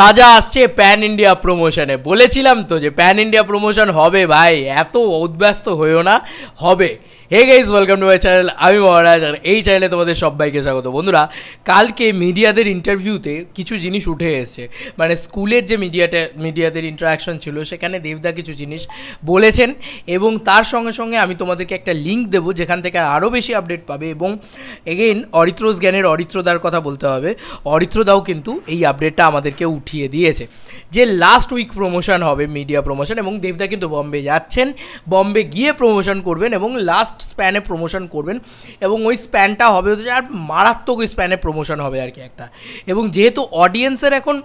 রাজা আসছে pan India প্রমোশনে বলেছিলাম তো যে প্যান ইন্ডিয়া প্রমোশন হবে ভাই এত উদ্ব্যস্ত হয়েও না হবে hey guys welcome to my channel আমি মহারাজ আর এই চ্যানেলে তোমাদের সবাইকে স্বাগত বন্ধুরা কালকে মিডিয়াদের ইন্টারভিউতে কিছু জিনিস উঠে এসছে মানে স্কুলের যে মিডিয়াটা মিডিয়াদের ইন্টারাকশন ছিল সেখানে দেবদা কিছু জিনিস বলেছেন এবং তার সঙ্গে সঙ্গে আমি তোমাদেরকে একটা লিঙ্ক দেবো যেখান থেকে আরও বেশি আপডেট পাবে এবং এগেইন অরিত্রোজ জ্ঞানের অরিত্রদার কথা বলতে হবে অরিত্রদাও কিন্তু এই আপডেটটা আমাদেরকে উঠিয়ে দিয়েছে যে লাস্ট উইক প্রমোশন হবে মিডিয়া প্রমোশন এবং দেবদা কিন্তু বম্বে যাচ্ছেন বম্বে গিয়ে প্রমোশন করবেন এবং লাস্ট স্প্যানে প্রমোশন করবেন এবং ওই স্প্যানটা হবে আর মারাত্মক ওই স্প্যানে প্রমোশন হবে আর কি একটা এবং যেহেতু অডিয়েন্সের এখন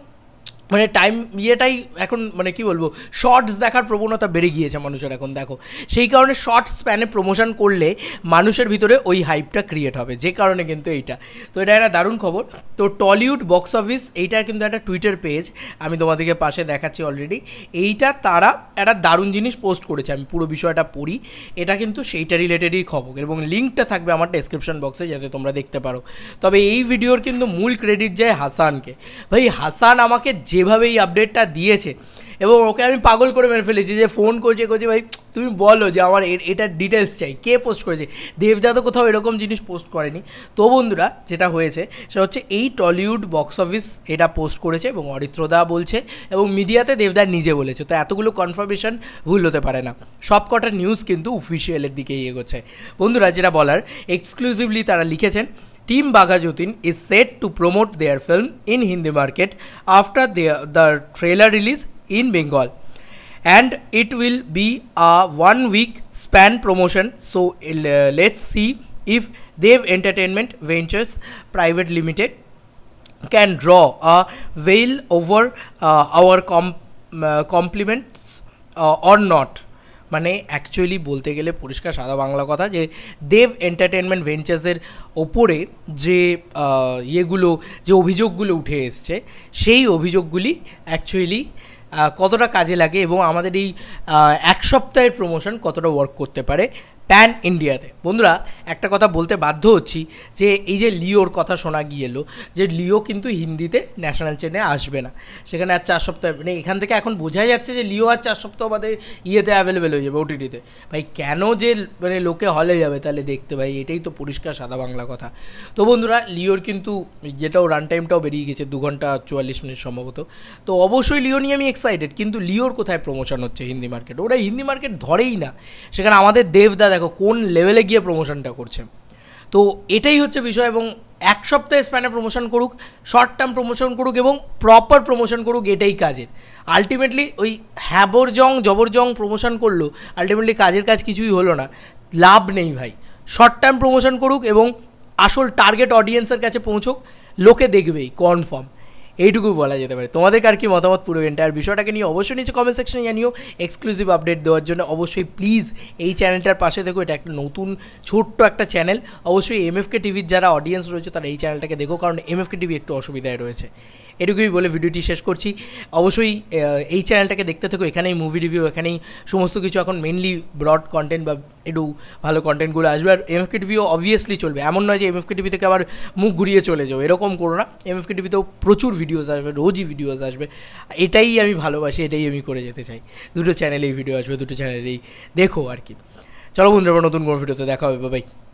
মানে টাইম ইয়েটাই এখন মানে কি বলবো শর্টস দেখার প্রবণতা বেড়ে গিয়েছে মানুষের এখন দেখো সেই কারণে শর্ট স্প্যানে প্রমোশন করলে মানুষের ভিতরে ওই হাইপটা ক্রিয়েট হবে যে কারণে কিন্তু এইটা তো এটা একটা দারুণ খবর তো টলিউড বক্স অফিস এইটা কিন্তু একটা টুইটার পেজ আমি তোমাদেরকে পাশে দেখাচ্ছি অলরেডি এইটা তারা একটা দারুণ জিনিস পোস্ট করেছে আমি পুরো বিষয়টা পড়ি এটা কিন্তু সেইটা রিলেটেডই খবর এবং লিঙ্কটা থাকবে আমার ডেসক্রিপশন বক্সে যাতে তোমরা দেখতে পারো তবে এই ভিডিওর কিন্তু মূল ক্রেডিট যায় হাসানকে ভাই হাসান আমাকে যে যেভাবে এই আপডেটটা দিয়েছে এবং ওকে আমি পাগল করে মেরে ফেলেছি যে ফোন করছে করছে ভাই তুমি বলো যে আমার এটার ডিটেলস চাই কে পোস্ট করেছে দেবজাত কোথাও এরকম জিনিস পোস্ট করেনি তো বন্ধুরা যেটা হয়েছে সেটা হচ্ছে এই টলিউড বক্স অফিস এটা পোস্ট করেছে এবং অরিত্রদা বলছে এবং মিডিয়াতে দেবদার নিজে বলেছে তো এতগুলো কনফার্মেশন ভুল হতে পারে না সব কটা নিউজ কিন্তু অফিসিয়ালের দিকে এগোচ্ছে বন্ধুরা যেটা বলার এক্সক্লুসিভলি তারা লিখেছেন Team Bagajutin is set to promote their film in Hindi market after the the trailer release in Bengal. And it will be a one week span promotion. So uh, let's see if Dev Entertainment Ventures Private Limited can draw a veil over uh, our com uh, compliments uh, or not. মানে actually বলতে গেলে পরিষ্কার সাদা বাংলা কথা যে দেব entertainment ভেঞ্চার্সের ওপরে যে ইয়েগুলো যে অভিযোগগুলো উঠে এসছে সেই অভিযোগগুলি অ্যাকচুয়ালি কতটা কাজে লাগে এবং আমাদের এই এক সপ্তাহের প্রমোশন কতটা ওয়ার্ক করতে পারে প্যান ইন্ডিয়াতে বন্ধুরা একটা কথা বলতে বাধ্য হচ্ছি যে এই যে লিওর কথা শোনা গিয়েলো যে লিও কিন্তু হিন্দিতে ন্যাশনাল চেনে আসবে না সেখানে আর চার সপ্তাহ মানে এখান থেকে এখন বোঝাই যাচ্ছে যে লিও আর চার সপ্তাহ বাদে ইয়েতে অ্যাভেলেবেল হয়ে যাবে ওটিটিতে ভাই কেন যে মানে লোকে হলে যাবে তাহলে দেখতে ভাই এটাই তো পরিষ্কার সাদা বাংলা কথা তো বন্ধুরা লিওর কিন্তু যেটাও রান টাইমটাও বেরিয়ে গেছে দু ঘন্টা চুয়াল্লিশ মিনিট সম্ভবত তো অবশ্যই লিও নিয়ে আমি এক্সাইটেড কিন্তু লিওর কোথায় প্রমোশন হচ্ছে হিন্দি মার্কেট ওরা হিন্দি মার্কেট ধরেই না সেখানে আমাদের দেবদা দেখো কোন লেভেলে গিয়ে প্রমোশনটা করছে তো এটাই হচ্ছে বিষয় এবং এক সপ্তাহে স্প্যানে প্রমোশন করুক শর্ট টার্ম প্রমোশন করুক এবং প্রপার প্রমোশন করুক এটাই কাজের আলটিমেটলি ওই হ্যাবরজং জবরজং প্রমোশন করলো আলটিমেটলি কাজের কাজ কিছুই হলো না লাভ নেই ভাই শর্ট টার্ম প্রমোশন করুক এবং আসল টার্গেট অডিয়েন্সের কাছে পৌঁছুক লোকে দেখবেই কনফার্ম এইটুকু বলা যেতে পারে তোমাদের আর কি মতামত পুরো এন্টায়ার বিষয়টাকে নিয়ে অবশ্যই নিচে কমেন্ট সেকশনে জানিও এক্সক্লুসিভ আপডেট দেওয়ার জন্য অবশ্যই প্লিজ এই চ্যানেলটার পাশে দেখো এটা একটা নতুন ছোট্ট একটা চ্যানেল অবশ্যই এমএফকে টিভির যারা অডিয়েন্স রয়েছে তারা এই চ্যানেলটাকে দেখো কারণ এমএফকে টিভি একটু অসুবিধায় রয়েছে এটুকুই বলে ভিডিওটি শেষ করছি অবশ্যই এই চ্যানেলটাকে দেখতে থাকো এখানেই মুভি রিভিউ এখানেই সমস্ত কিছু এখন মেনলি ব্রড কন্টেন্ট বা একটু ভালো কন্টেন্টগুলো আসবে আর এম এফকে টিভিও অবভিয়াসলি চলবে এমন নয় যে এম এফকে টিভি থেকে আবার মুখ ঘুরিয়ে চলে যাও এরকম করো না এম এফকে টিভিতেও প্রচুর ভিডিওস আসবে রোজই ভিডিওস আসবে এটাই আমি ভালোবাসি এটাই আমি করে যেতে চাই দুটো চ্যানেলেই ভিডিও আসবে দুটো চ্যানেলেই দেখো আর কি চলো বন্ধুরা নতুন কোনো ভিডিওতে দেখা হবে বাই